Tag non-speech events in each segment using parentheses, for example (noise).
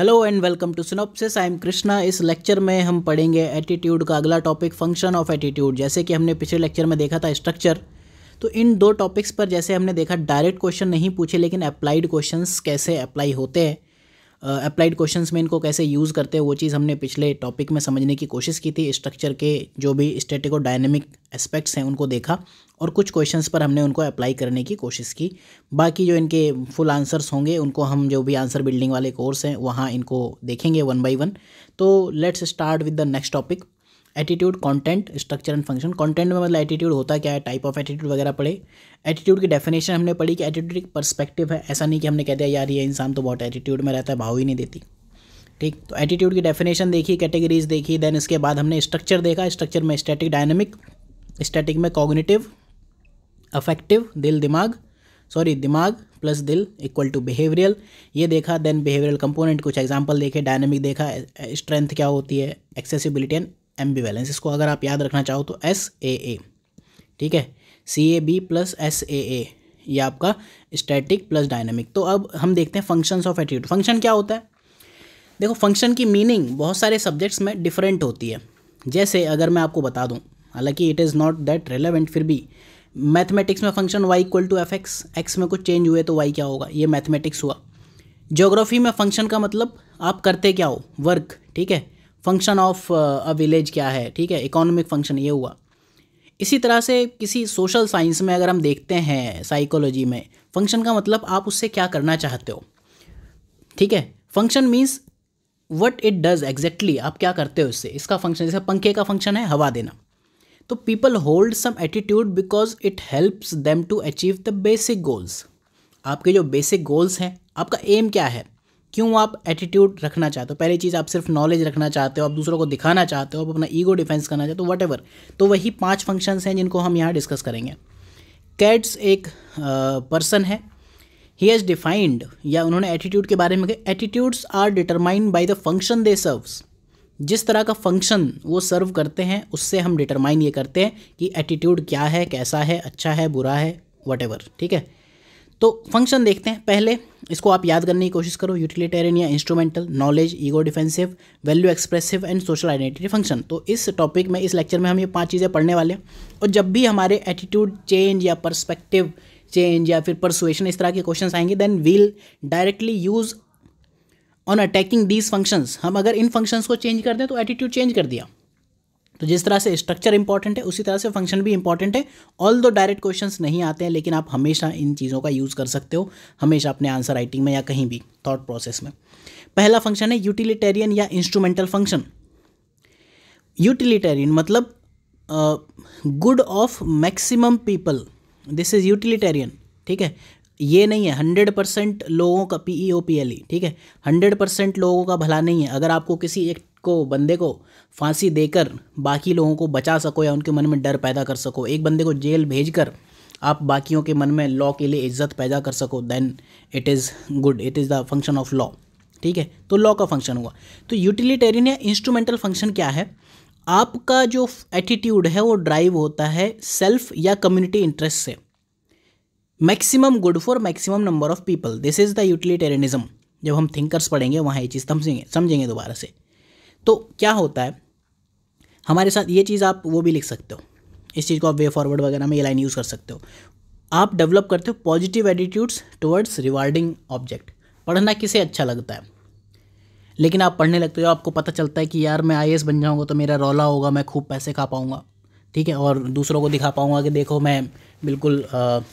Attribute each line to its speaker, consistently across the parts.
Speaker 1: hello and welcome to synopsis I am Krishna इस lecture में हम पढ़ेंगे एटीट्यूड का अगला टॉपिक फंक्शन ऑफ एटीट्यूड जैसे कि हमने पिछले लेक्चर में देखा था स्ट्रक्चर तो इन दो टॉपिक्स पर जैसे हमने देखा डायरेक्ट क्वेश्चन नहीं पूछे लेकिन अप्लाइड क्वेश्चंस कैसे अप्लाई होते हैं अप्लाइड क्वेश्चन में इनको कैसे यूज़ करते हैं वो चीज़ हमने पिछले टॉपिक में समझने की कोशिश की थी स्ट्रक्चर के जो भी स्टेटिक और डायनेमिक एस्पेक्ट्स हैं उनको देखा और कुछ क्वेश्चंस पर हमने उनको अप्लाई करने की कोशिश की बाकी जो इनके फुल आंसर्स होंगे उनको हम जो भी आंसर बिल्डिंग वाले कोर्स हैं वहाँ इनको देखेंगे वन बाई वन तो let's start with the next topic attitude content structure and function content में मतलब एटीट्यूड होता क्या है टाइप ऑफ एटीट्यूड वगैरह पढ़े एटीट्यूड की डेफिनेशन हमने पढ़ी कि एटीट्यूड एक पर्सपेक्टिव है ऐसा नहीं कि हमने कह दिया यार ये इंसान तो बहुत एटीट्यूड में रहता है भाव ही नहीं देती ठीक तो एटीट्यूड की डेफिनेशन देखी कैटेगरीज देखी देन इसके बाद हमने स्ट्रक्चर देखा स्ट्रक्चर में स्टैटिक डायनेमिक स्टैटिक में कॉग्निटिव अफेक्टिव दिल दिमाग सॉरी दिमाग प्लस दिल इक्वल टू बिहेवियरल ये देखा देन बिहेवियरल कंपोनेंट कुछ एग्जांपल देखे डायनेमिक देखा स्ट्रेंथ क्या होती है एक्सेसिबिलिटी एंड वैलेंस इसको अगर आप याद रखना चाहो तो एस ए ए ठीक है C A B plus S A A ये आपका स्टैटिक प्लस डायनेमिक तो अब हम देखते हैं फंक्शंस ऑफ एटीट्यूड फंक्शन क्या होता है देखो फंक्शन की मीनिंग बहुत सारे सब्जेक्ट्स में डिफरेंट होती है जैसे अगर मैं आपको बता दूँ हालांकि it is not that relevant फिर भी मैथमेटिक्स में function Y equal to F X X में कुछ चेंज हुए तो वाई क्या होगा ये मैथमेटिक्स हुआ ज्योग्राफी में फंक्शन का मतलब आप करते क्या हो वर्क ठीक है फंक्शन ऑफ अ विलेज क्या है ठीक है इकोनॉमिक फंक्शन ये हुआ इसी तरह से किसी सोशल साइंस में अगर हम देखते हैं साइकोलॉजी में फंक्शन का मतलब आप उससे क्या करना चाहते हो ठीक है function means what it does exactly आप क्या करते हो इससे इसका फंक्शन जैसे पंखे का फंक्शन है हवा देना तो people hold some attitude because it helps them to achieve the basic goals आपके जो बेसिक गोल्स हैं आपका एम क्या है क्यों आप एटीट्यूड रखना चाहते हो पहली चीज़ आप सिर्फ नॉलेज रखना चाहते हो आप दूसरों को दिखाना चाहते हो आप अपना ईगो डिफेंस करना चाहते हो वट तो वही पाँच फंक्शंस हैं जिनको हम यहाँ डिस्कस करेंगे कैट्स एक पर्सन है ही हैज़ डिफाइंड या उन्होंने एटीट्यूड के बारे में attitudes are determined by the function they serves जिस तरह का फंक्शन वो सर्व करते हैं उससे हम डिटरमाइन ये करते हैं कि एटीट्यूड क्या है कैसा है अच्छा है बुरा है वट ठीक है तो फंक्शन देखते हैं पहले इसको आप याद करने की कोशिश करो यूटिलिटेरियन या instrumental knowledge ego defensive value expressive and social identity function तो इस टॉपिक में इस लेक्चर में हम ये पांच चीज़ें पढ़ने वाले हैं और जब भी हमारे एटीट्यूड चेंज या परस्पेक्टिव चेंज या फिर परसुएशन इस तरह के क्वेश्चन आएंगे then we'll directly use on attacking these functions हम अगर इन फंक्शंस को चेंज कर दें तो एटीट्यूड चेंज कर दिया तो जिस तरह से स्ट्रक्चर इंपॉर्टेंट है उसी तरह से फंक्शन भी इंपॉर्टेंट है ऑल दो डायरेक्ट क्वेश्चंस नहीं आते हैं लेकिन आप हमेशा इन चीज़ों का यूज़ कर सकते हो हमेशा अपने आंसर राइटिंग में या कहीं भी थॉट प्रोसेस में पहला फंक्शन है यूटिलिटेरियन या इंस्ट्रूमेंटल फंक्शन यूटिलिटेरियन मतलब good of maximum people this is utilitarian ठीक है ये नहीं है हंड्रेड परसेंट लोगों का P E O P L E ठीक है हंड्रेड परसेंट लोगों का भला नहीं है अगर आपको किसी एक को बंदे को फांसी देकर बाकी लोगों को बचा सको या उनके मन में डर पैदा कर सको एक बंदे को जेल कर आप बाकियों के मन में लॉ के लिए इज्जत पैदा कर सको then it is good it is the function of law ठीक है तो लॉ का फंक्शन हुआ तो यूटिलिटेरियन या इंस्ट्रूमेंटल फंक्शन क्या है आपका जो एटीट्यूड है वो ड्राइव होता है सेल्फ या कम्युनिटी इंटरेस्ट से maximum good for maximum number of people this is the utilitarianism जब हम थिंकर्स पढ़ेंगे वहाँ ये चीज़ समझेंगे समझेंगे दोबारा से तो क्या होता है हमारे साथ ये चीज़ आप वो भी लिख सकते हो इस चीज़ को आप वे फॉरवर्ड वगैरह में ये लाइन यूज़ कर सकते हो आप डेवलप करते हो positive attitudes towards rewarding object पढ़ना किसे अच्छा लगता है लेकिन आप पढ़ने लगते हो आपको पता चलता है कि यार मैं आई बन जाऊँगा तो मेरा रौला होगा मैं खूब पैसे खा पाऊँगा ठीक है और दूसरों को दिखा पाऊँगा कि देखो मैं बिल्कुल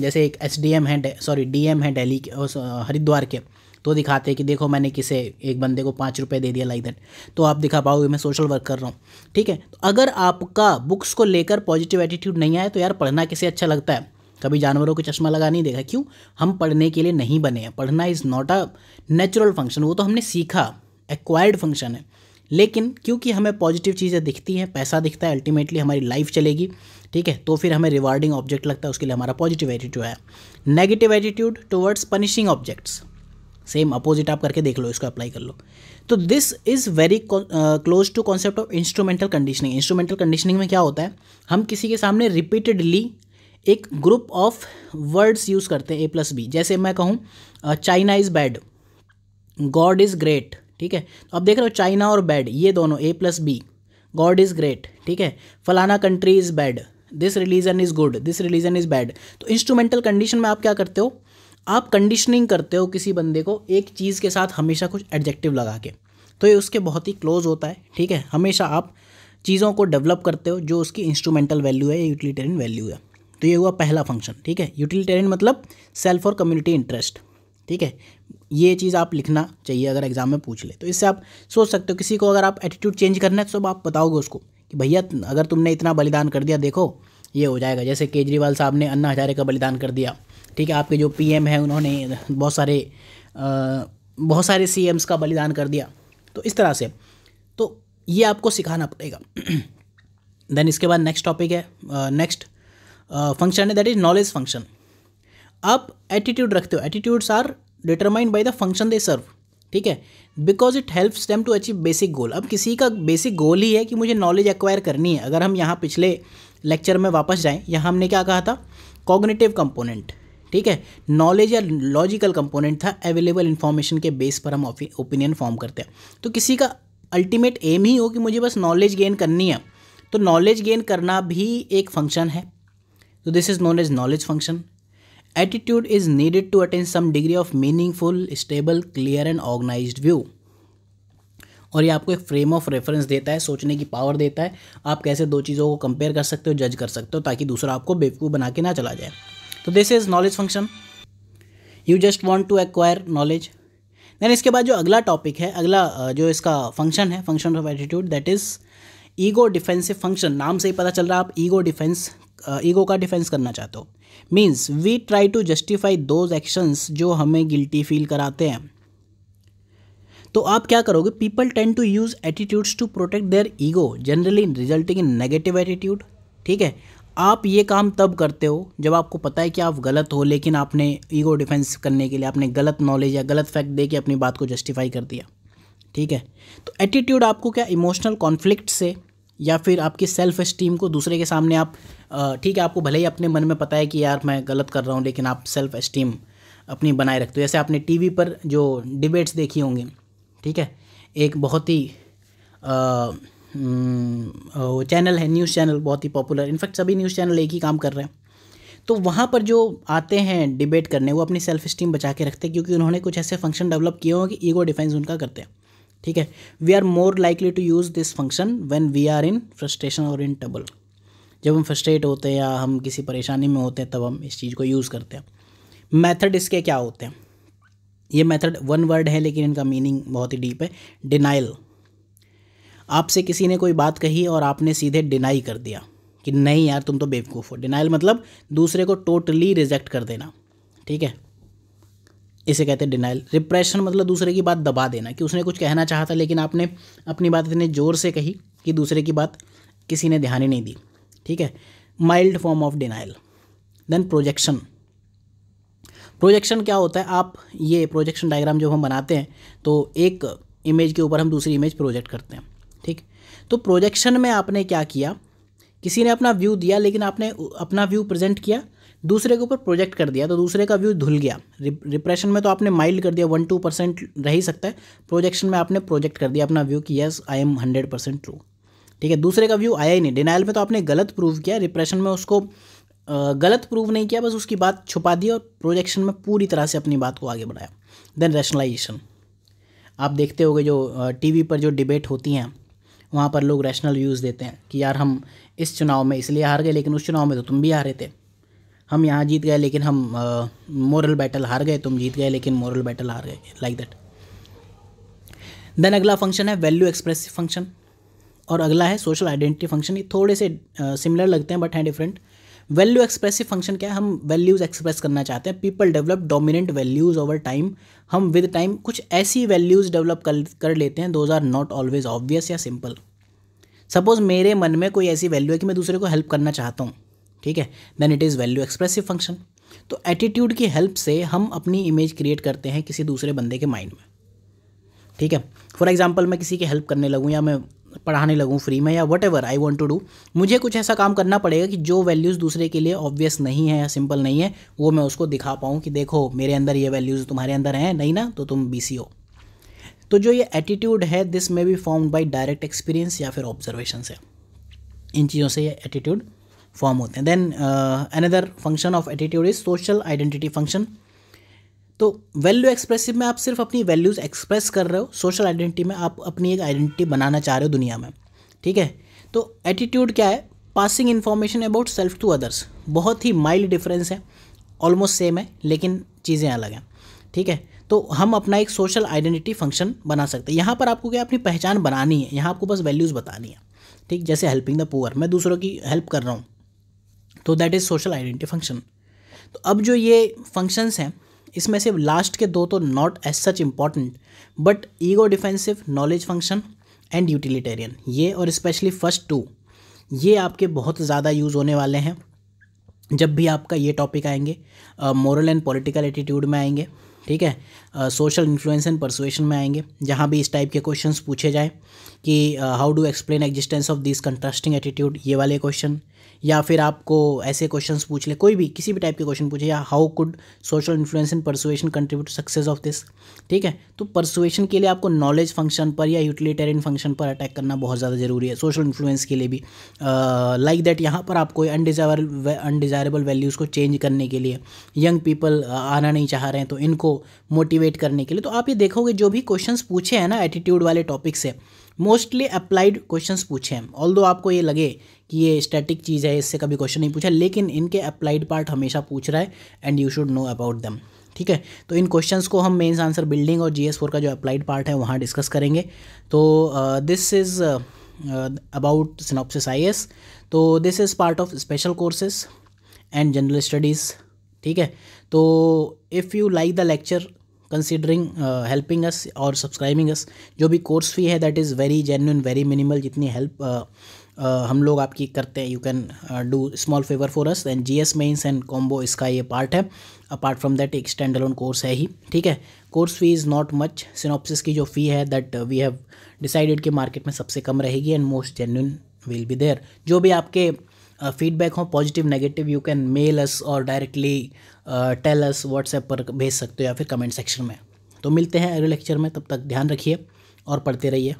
Speaker 1: जैसे एक एस डी एम है सॉरी डी एम है डेली के हरिद्वार के तो दिखाते हैं कि देखो मैंने किसे एक बंदे को पाँच रुपये दे दिया लाइक दैट तो आप दिखा पाओगे मैं सोशल वर्क कर रहा हूँ ठीक है तो अगर आपका बुक्स को लेकर पॉजिटिव एटीट्यूड नहीं आया तो यार पढ़ना किसे अच्छा लगता है कभी जानवरों को चश्मा लगा नहीं देखा क्यों हम पढ़ने के लिए नहीं बने हैं पढ़ना is not a natural function वो तो हमने सीखा एक्वायर्ड फंक्शन है लेकिन क्योंकि हमें पॉजिटिव चीज़ें दिखती हैं पैसा दिखता है अल्टीमेटली हमारी लाइफ चलेगी ठीक है तो फिर हमें रिवार्डिंग ऑब्जेक्ट लगता है उसके लिए हमारा पॉजिटिव एटीट्यूड है negative attitude towards punishing objects same opposite आप करके देख लो इसको अप्लाई कर लो तो this is very close to concept of instrumental conditioning instrumental conditioning में क्या होता है हम किसी के सामने रिपीटेडली एक ग्रुप ऑफ वर्ड्स यूज़ करते हैं ए प्लस बी जैसे मैं कहूँ China is bad God is great ठीक है तो अब देख रहे हो चाइना और बैड ये दोनों A plus B God is great ठीक है फलाना country is bad this religion is good this religion is bad तो इंस्ट्रूमेंटल कंडीशन में आप क्या करते हो आप कंडीशनिंग करते हो किसी बंदे को एक चीज़ के साथ हमेशा कुछ एडजेक्टिव लगा के तो ये उसके बहुत ही क्लोज होता है ठीक है हमेशा आप चीज़ों को डेवलप करते हो जो उसकी इंस्ट्रूमेंटल वैल्यू है या यूटिलिटेरियन वैल्यू है तो ये हुआ पहला फंक्शन ठीक है यूटिलिटेरियन मतलब सेल्फ और कम्युनिटी इंटरेस्ट ठीक है ये चीज़ आप लिखना चाहिए अगर एग्ज़ाम में पूछ ले तो इससे आप सोच सकते हो किसी को अगर आप एटीट्यूड चेंज करना है तो आप बताओगे उसको कि भैया अगर तुमने इतना बलिदान कर दिया देखो ये हो जाएगा जैसे केजरीवाल साहब ने अन्ना हजारे का बलिदान कर दिया ठीक है आपके जो पीएम हैं उन्होंने बहुत सारे आ, बहुत सारे सीएम्स का बलिदान कर दिया तो इस तरह से तो ये आपको सिखाना पड़ेगा देन (clears throat) इसके बाद नेक्स्ट टॉपिक है नेक्स्ट फंक्शन है दैट इज नॉलेज फंक्शन आप एटीट्यूड रखते हो attitudes are determined by the function they serve ठीक है because it helps them to achieve basic goal अब किसी का बेसिक गोल ही है कि मुझे नॉलेज एक्वायर करनी है अगर हम यहाँ पिछले लेक्चर में वापस जाएँ यहाँ हमने क्या कहा था कॉग्नेटिव कंपोनेंट ठीक है नॉलेज या लॉजिकल कंपोनेंट था अवेलेबल इन्फॉर्मेशन के बेस पर हम ओपिनियन फॉर्म करते हैं तो किसी का अल्टीमेट एम ही हो कि मुझे बस नॉलेज गेन करनी है तो नॉलेज गेन करना भी एक फंक्शन है तो this is knowledge as knowledge function attitude is needed to attain some degree of meaningful stable clear and organise view और ये आपको एक फ्रेम ऑफ रेफरेंस देता है सोचने की पावर देता है आप कैसे दो चीज़ों को कंपेयर कर सकते हो जज कर सकते हो ताकि दूसरा आपको बेवकूफ़ बना के ना चला जाए तो this is knowledge function you just want to acquire knowledge then इसके बाद जो अगला टॉपिक है अगला जो इसका फंक्शन है function of attitude that is ego defensive function नाम से ही पता चल रहा है आप ईगो डिफेंस ईगो का डिफेंस करना चाहते हो means we try to justify those actions जो हमें गिल्टी फील कराते हैं तो आप क्या करोगे people tend to use attitudes to protect their ego generally resulting in negative attitude ठीक है आप ये काम तब करते हो जब आपको पता है कि आप गलत हो लेकिन आपने ईगो डिफेंस करने के लिए आपने गलत नॉलेज या गलत फैक्ट दे के अपनी बात को जस्टिफाई कर दिया ठीक है तो एटीट्यूड आपको क्या इमोशनल कॉन्फ्लिक्ट से या फिर आपकी सेल्फ इस्टीम को दूसरे के सामने आप ठीक है आपको भले ही अपने मन में पता है कि यार मैं गलत कर रहा हूँ लेकिन आप सेल्फ इस्टीम अपनी बनाए रखते हो जैसे आपने टीवी पर जो डिबेट्स देखी होंगे ठीक है एक बहुत ही वो चैनल है न्यूज़ चैनल बहुत ही पॉपुलर इनफैक्ट सभी न्यूज़ चैनल एक ही काम कर रहे हैं तो वहाँ पर जो आते हैं डिबेट करने वो अपनी सेल्फ स्टीम बचा के रखते हैं क्योंकि उन्होंने कुछ ऐसे फंक्शन डेवलप किए हुए कि ईगो डिफेंस उनका करते हैं ठीक है we are more likely to use this function when we are in frustration और इन टबल जब हम फ्रस्ट्रेट होते हैं या हम किसी परेशानी में होते हैं तब हम इस चीज़ को यूज़ करते हैं मैथड इसके क्या होते हैं ये मैथड वन वर्ड है लेकिन इनका मीनिंग बहुत ही डीप है डिनाइल आपसे किसी ने कोई बात कही और आपने सीधे डिनाई कर दिया कि नहीं यार तुम तो बेवकूफ़ हो डिनाइल मतलब दूसरे को टोटली रिजेक्ट कर देना ठीक है इसे कहते हैं डिनाइल रिप्रेशन मतलब दूसरे की बात दबा देना कि उसने कुछ कहना चाहा था लेकिन आपने अपनी बात इतने ज़ोर से कही कि दूसरे की बात किसी ने ध्यान ही नहीं दी ठीक है mild form of denial then projection projection क्या होता है आप ये प्रोजेक्शन डायग्राम जब हम बनाते हैं तो एक इमेज के ऊपर हम दूसरी इमेज प्रोजेक्ट करते हैं ठीक तो प्रोजेक्शन में आपने क्या किया किसी ने अपना व्यू दिया लेकिन आपने अपना व्यू प्रेजेंट किया दूसरे के ऊपर प्रोजेक्ट कर दिया तो दूसरे का व्यू धुल गया रिप्रेशन में तो आपने माइल्ड कर दिया वन टू परसेंट रह ही सकता है प्रोजेक्शन में आपने प्रोजेक्ट कर दिया अपना व्यू कि yes I am hundred percent true ठीक है दूसरे का व्यू आया ही नहीं डिनाइल में तो आपने गलत प्रूव किया रिप्रेशन में उसको गलत प्रूव नहीं किया बस उसकी बात छुपा दी और प्रोजेक्शन में पूरी तरह से अपनी बात को आगे बढ़ाया देन रैशनलाइजेशन आप देखते हो जो टी पर जो डिबेट होती हैं वहाँ पर लोग रैशनल व्यूज़ देते हैं कि यार हम इस चुनाव में इसलिए हार गए लेकिन उस चुनाव में तो तुम भी हारे थे हम यहाँ जीत गए लेकिन हम मॉरल बैटल हार गए तुम जीत गए लेकिन मॉरल बैटल हार गए लाइक दैट देन अगला फंक्शन है वैल्यू एक्सप्रेसिव फंक्शन और अगला है सोशल आइडेंटिटी फंक्शन ये थोड़े से सिमिलर लगते हैं बट हैं डिफरेंट वैल्यू एक्सप्रेसिव फंक्शन क्या है हम वैल्यूज़ एक्सप्रेस करना चाहते हैं people develop dominant values over time हम विद टाइम कुछ ऐसी वैल्यूज़ डेवलप कर कर लेते हैं those are not always obvious या सिंपल सपोज मेरे मन में कोई ऐसी वैल्यू है कि मैं दूसरे को हेल्प करना चाहता हूँ ठीक है then it is value expressive function तो एटीट्यूड की हेल्प से हम अपनी इमेज क्रिएट करते हैं किसी दूसरे बंदे के माइंड में ठीक है फॉर एग्जाम्पल मैं किसी की हेल्प करने लगूँ या मैं पढ़ाने लगूँ फ्री में या whatever I want to do मुझे कुछ ऐसा काम करना पड़ेगा कि जो वैल्यूज़ दूसरे के लिए ऑब्वियस नहीं है या सिंपल नहीं है वो मैं उसको दिखा पाऊँ कि देखो मेरे अंदर ये वैल्यूज़ तुम्हारे अंदर हैं नहीं ना तो तुम बी हो तो जो ये एटीट्यूड है दिस में be form by direct experience या फिर ऑब्जर्वेशन से इन चीज़ों से ये एटीट्यूड फॉर्म होते हैं then another function of attitude is social identity function तो वैल्यू एक्सप्रेसिव में आप सिर्फ अपनी वैल्यूज़ एक्सप्रेस कर रहे हो सोशल आइडेंटिटी में आप अपनी एक आइडेंटिटी बनाना चाह रहे हो दुनिया में ठीक है तो एटीट्यूड क्या है passing information about self to others बहुत ही माइल्ड डिफरेंस है ऑलमोस्ट सेम है लेकिन चीज़ें अलग हैं ठीक है तो हम अपना एक सोशल आइडेंटिटी फंक्शन बना सकते हैं यहाँ पर आपको क्या अपनी पहचान बनानी है यहाँ आपको बस वैल्यूज़ बतानी है ठीक जैसे हेल्पिंग द पुअर मैं दूसरों की हेल्प कर रहा हूँ तो that is social identity function तो अब जो ये फंक्शंस हैं इसमें से लास्ट के दो तो not as such important but ego defensive knowledge function and utilitarian ये और स्पेशली फर्स्ट टू ये आपके बहुत ज़्यादा यूज़ होने वाले हैं जब भी आपका ये टॉपिक आएंगे मॉरल एंड पॉलिटिकल एटीट्यूड में आएंगे ठीक है सोशल इन्फ्लुएंस एंड परसुएशन में आएंगे जहाँ भी इस टाइप के क्वेश्चन पूछे जाएँ कि how do explain existence of this contrasting attitude ये वाले क्वेश्चन या फिर आपको ऐसे क्वेश्चन पूछ ले कोई भी किसी भी टाइप के क्वेश्चन पूछे या how could social influence and persuasion contribute success of this ठीक है तो परसुएशन के लिए आपको नॉलेज फंक्शन पर या यूटिलिटेरियन फंक्शन पर अटैक करना बहुत ज़्यादा ज़रूरी है सोशल इन्फ्लुएंस के लिए भी लाइक uh, दैट like यहाँ पर आपको अनडिजायर अनडिजायरेबल वैल्यूज़ को चेंज करने के लिए यंग पीपल आना नहीं चाह रहे हैं तो इनको मोटिवेट मोटिवेट करने के लिए तो आप ये देखोगे जो भी क्वेश्चंस पूछे हैं ना एटीट्यूड वाले टॉपिक से मोस्टली अप्लाइड क्वेश्चंस पूछे हैं ऑल आपको ये लगे कि ये स्टैटिक चीज़ है इससे कभी क्वेश्चन नहीं पूछा लेकिन इनके अप्लाइड पार्ट हमेशा पूछ रहा है and you should know about them ठीक है तो इन क्वेश्चंस को हम मेंस आंसर बिल्डिंग और जी का जो अप्लाइड पार्ट है वहाँ डिस्कस करेंगे तो this is about synopsis I तो this is part of special courses and general studies ठीक है तो if you like the lecture considering helping us और सब्सक्राइबिंग अस जो भी कोर्स फी है that is very genuine very minimal जितनी help uh, uh, हम लोग आपकी करते हैं you can do small favour for us and G S mains and combo इसका ये पार्ट है अपार्ट फ्रॉम दैट एक स्टैंड अलोन कोर्स है ही ठीक है course fee is not much synopsis की जो फ़ी है दैट वी हैव डिसाइडेड कि मार्केट में सबसे कम रहेगी and most genuine will be there जो भी आपके फीडबैक हो positive negative you can mail us और डायरेक्टली टेल अस व्हाट्सएप पर भेज सकते हो या फिर कमेंट सेक्शन में तो मिलते हैं अगले लेक्चर में तब तक ध्यान रखिए और पढ़ते रहिए